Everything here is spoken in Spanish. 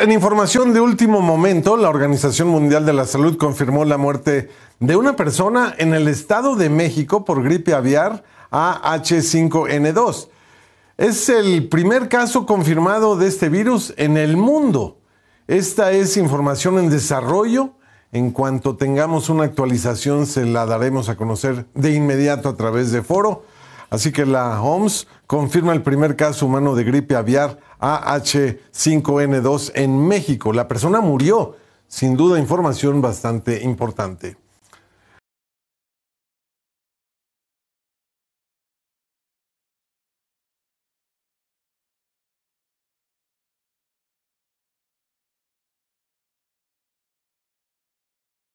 En información de último momento, la Organización Mundial de la Salud confirmó la muerte de una persona en el Estado de México por gripe aviar AH5N2. Es el primer caso confirmado de este virus en el mundo. Esta es información en desarrollo. En cuanto tengamos una actualización, se la daremos a conocer de inmediato a través de foro. Así que la OMS confirma el primer caso humano de gripe aviar AH5N2 en México. La persona murió. Sin duda, información bastante importante.